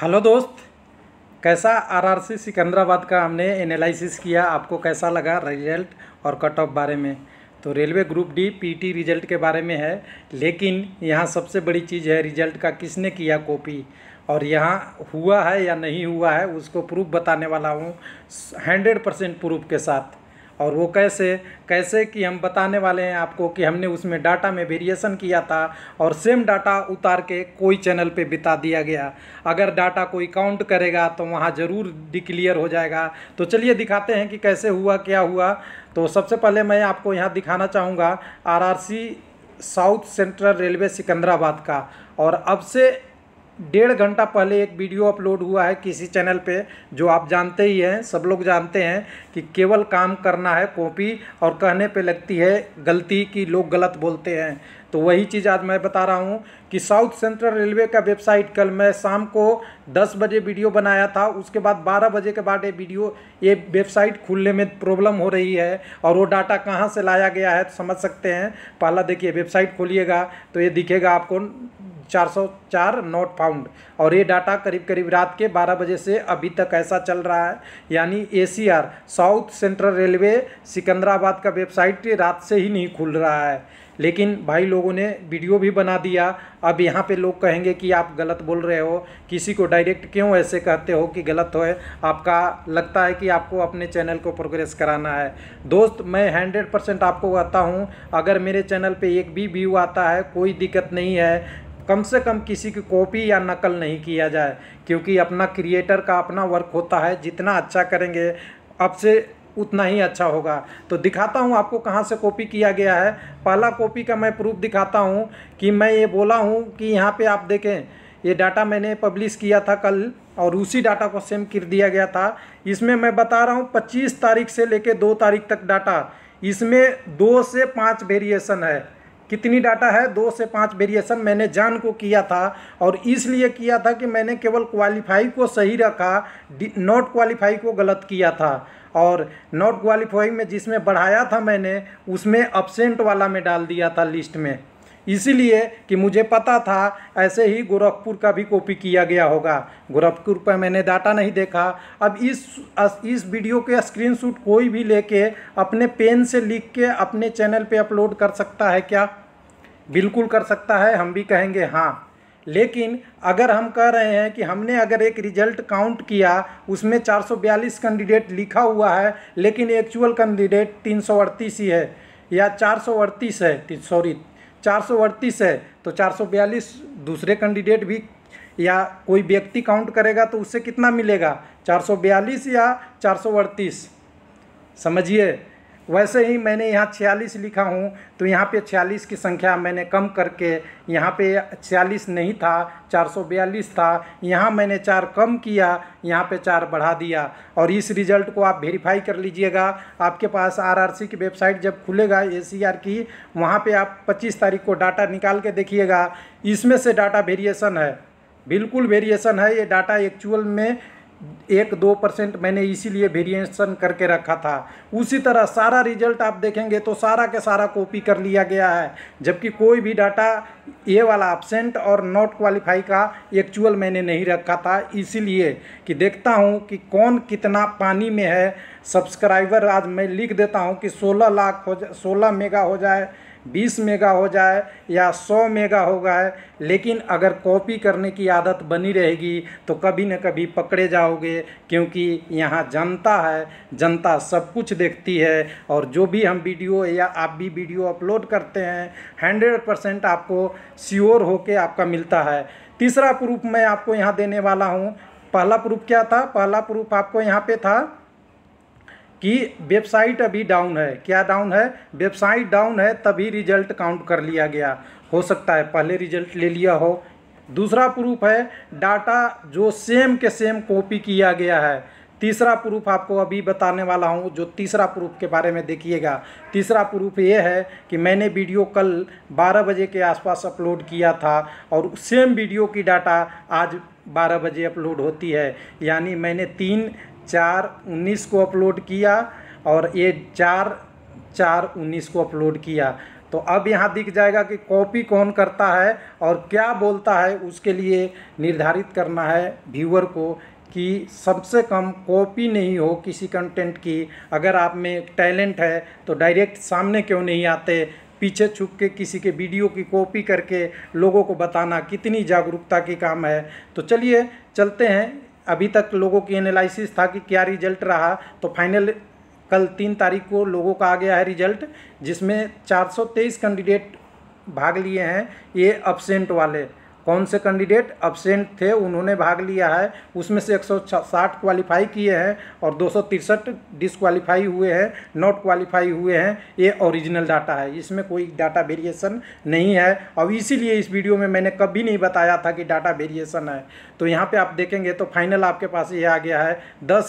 hello दोस्त कैसा RRC Secunderabad का हमने एनालिसिस किया आपको कैसा लगा रिजल्ट और कट ऑफ बारे में तो railway group D PT result के बारे में है लेकिन यहाँ सबसे बड़ी चीज़ है रिजल्ट का किसने किया कॉपी और यहाँ हुआ है या नहीं हुआ है उसको प्रूफ बताने वाला हूँ हंड्रेड परसेंट प्रूफ के साथ और वो कैसे कैसे कि हम बताने वाले हैं आपको कि हमने उसमें डाटा में वेरिएशन किया था और सेम डाटा उतार के कोई चैनल पे बिता दिया गया अगर डाटा कोई काउंट करेगा तो वहाँ ज़रूर डिक्लियर हो जाएगा तो चलिए दिखाते हैं कि कैसे हुआ क्या हुआ तो सबसे पहले मैं आपको यहाँ दिखाना चाहूँगा R south central railway Secunderabad का और अब से डेढ़ घंटा पहले एक वीडियो अपलोड हुआ है किसी चैनल पे जो आप जानते ही हैं सब लोग जानते हैं कि केवल काम करना है कॉपी और कहने पे लगती है गलती कि लोग गलत बोलते हैं तो वही चीज़ आज मैं बता रहा हूँ कि साउथ सेंट्रल रेलवे का वेबसाइट कल मैं शाम को 10 बजे वीडियो बनाया था उसके बाद 12 बजे के बाद ये वीडियो ये वेबसाइट खुलने में प्रॉब्लम हो रही है और वो डाटा कहाँ से लाया गया है तो समझ सकते हैं पहला देखिए वेबसाइट खोलिएगा तो ये दिखेगा आपको 404 नॉट फाउंड और ये डाटा करीब करीब रात के 12 बजे से अभी तक ऐसा चल रहा है यानी SCR south central railway Secunderabad का वेबसाइट रात से ही नहीं खुल रहा है लेकिन भाई लोगों ने वीडियो भी बना दिया अब यहाँ पे लोग कहेंगे कि आप गलत बोल रहे हो किसी को डायरेक्ट क्यों ऐसे कहते हो कि गलत हो आपका लगता है कि आपको अपने चैनल को प्रोग्रेस कराना है दोस्त मैं हंड्रेड परसेंट आपको कहता हूँ अगर मेरे चैनल पे एक भी व्यू आता है कोई दिक्कत नहीं है कम से कम किसी की कॉपी या नकल नहीं किया जाए क्योंकि अपना क्रिएटर का अपना वर्क होता है जितना अच्छा करेंगे अब से उतना ही अच्छा होगा तो दिखाता हूँ आपको कहाँ से कॉपी किया गया है पहला कॉपी का मैं प्रूफ दिखाता हूँ कि मैं ये बोला हूँ कि यहाँ पे आप देखें ये डाटा मैंने पब्लिश किया था कल और उसी डाटा को सेम कर दिया गया था इसमें मैं बता रहा हूँ पच्चीस तारीख से लेके दो तारीख तक डाटा इसमें दो से पाँच वेरिएशन है कितनी डाटा है दो से पाँच वेरिएशन मैंने जान को किया था और इसलिए किया था कि मैंने केवल क्वालिफाई को सही रखा नॉट क्वालिफाई को गलत किया था और नॉट क्वालिफाई में जिसमें बढ़ाया था मैंने उसमें अपसेंट वाला में डाल दिया था लिस्ट में इसीलिए कि मुझे पता था ऐसे ही गोरखपुर का भी कॉपी किया गया होगा गोरखपुर पर मैंने डाटा नहीं देखा अब इस इस वीडियो के स्क्रीनशॉट कोई भी लेके अपने पेन से लिख के अपने चैनल पे अपलोड कर सकता है क्या बिल्कुल कर सकता है हम भी कहेंगे हाँ लेकिन अगर हम कह रहे हैं कि हमने अगर एक रिजल्ट काउंट किया उसमें 442 कैंडिडेट लिखा हुआ है लेकिन एक्चुअल कैंडिडेट तीन ही है या चार है सॉरी चार है तो चार दूसरे कैंडिडेट भी या कोई व्यक्ति काउंट करेगा तो उससे कितना मिलेगा 442 या चार समझिए वैसे ही मैंने यहाँ छियालीस लिखा हूँ तो यहाँ पे छियालीस की संख्या मैंने कम करके यहाँ पे छियालीस नहीं था चार सौ बयालीस था यहाँ मैंने चार कम किया यहाँ पे चार बढ़ा दिया और इस रिज़ल्ट को आप वेरीफाई कर लीजिएगा आपके पास आरआरसी की वेबसाइट जब खुलेगा एसीआर की वहाँ पे आप पच्चीस तारीख को डाटा निकाल के देखिएगा इसमें से डाटा वेरिएसन है बिल्कुल वेरिएसन है ये डाटा एक्चुअल में एक दो परसेंट मैंने इसीलिए वेरिएशन करके रखा था उसी तरह सारा रिजल्ट आप देखेंगे तो सारा के सारा कॉपी कर लिया गया है जबकि कोई भी डाटा ए वाला एबसेंट और नॉट क्वालिफाई का एक्चुअल मैंने नहीं रखा था इसीलिए कि देखता हूँ कि कौन कितना पानी में है सब्सक्राइबर आज मैं लिख देता हूँ कि सोलह लाख हो जा सोलह मेगा हो जाए 20 मेगा हो जाए या 100 मेगा हो गए लेकिन अगर कॉपी करने की आदत बनी रहेगी तो कभी न कभी पकड़े जाओगे क्योंकि यहाँ जनता है जनता सब कुछ देखती है और जो भी हम वीडियो या आप भी वीडियो अपलोड करते हैं हंड्रेड परसेंट आपको श्योर होके आपका मिलता है तीसरा प्रूफ मैं आपको यहाँ देने वाला हूँ पहला प्रूफ क्या था पहला प्रूफ आपको यहाँ पर था कि वेबसाइट अभी डाउन है क्या डाउन है वेबसाइट डाउन है तभी रिजल्ट काउंट कर लिया गया हो सकता है पहले रिजल्ट ले लिया हो दूसरा प्रूफ है डाटा जो सेम के सेम कॉपी किया गया है तीसरा प्रूफ आपको अभी बताने वाला हूँ जो तीसरा प्रूफ के बारे में देखिएगा तीसरा प्रूफ ये है कि मैंने वीडियो कल 12 बजे के आसपास अपलोड किया था और सेम वीडियो की डाटा आज 12 बजे अपलोड होती है यानी मैंने तीन चार उन्नीस को अपलोड किया और ये चार चार उन्नीस को अपलोड किया तो अब यहाँ दिख जाएगा कि कॉपी कौन करता है और क्या बोलता है उसके लिए निर्धारित करना है व्यूअर को कि सबसे कम कॉपी नहीं हो किसी कंटेंट की अगर आप में टैलेंट है तो डायरेक्ट सामने क्यों नहीं आते पीछे छुप के किसी के वीडियो की कॉपी करके लोगों को बताना कितनी जागरूकता की काम है तो चलिए चलते हैं अभी तक लोगों की एनालिसिस था कि क्या रिजल्ट रहा तो फाइनल कल तीन तारीख को लोगों का आ गया है रिजल्ट जिसमें 423 कैंडिडेट भाग लिए हैं ये अपसेंट वाले कौन से कैंडिडेट अब्सेंट थे उन्होंने भाग लिया है उसमें से 160 क्वालिफाई किए हैं और दो डिसक्वालीफाई हुए हैं नॉट क्वालिफाई हुए हैं ये ओरिजिनल डाटा है इसमें कोई डाटा वेरिएशन नहीं है और इसीलिए इस वीडियो में मैंने कभी नहीं बताया था कि डाटा वेरिएशन है तो यहाँ पर आप देखेंगे तो फाइनल आपके पास ये आ गया है दस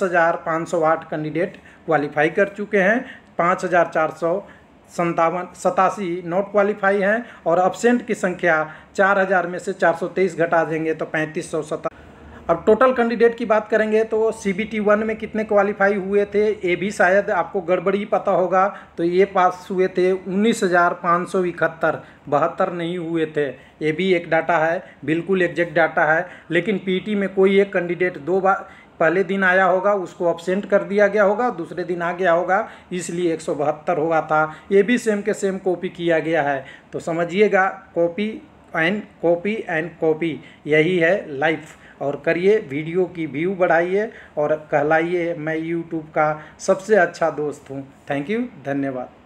कैंडिडेट क्वालिफाई कर चुके हैं पाँच हज़ार चार सौ संतावन सतासी नॉट क्वालिफाई हैं और अपसेंट की संख्या 4000 में से 423 घटा देंगे तो पैंतीस सौ सता अब टोटल कैंडिडेट की बात करेंगे तो सी बी टी वन में कितने क्वालिफाई हुए थे ये भी शायद आपको गड़बड़ी पता होगा तो ये पास हुए थे उन्नीस हज़ार पाँच सौ इकहत्तर बहत्तर नहीं हुए थे ये भी एक डाटा है बिल्कुल एग्जैक्ट डाटा है लेकिन पीटी में कोई एक कैंडिडेट दो बार पहले दिन आया होगा उसको अपसेंट कर दिया गया होगा दूसरे दिन आ गया होगा इसलिए एक हुआ था ये भी सेम के सेम कॉपी किया गया है तो समझिएगा copy and copy and copy यही है लाइफ और करिए वीडियो की व्यू बढ़ाइए और कहलाइए मैं यूट्यूब का सबसे अच्छा दोस्त हूँ थैंक यू धन्यवाद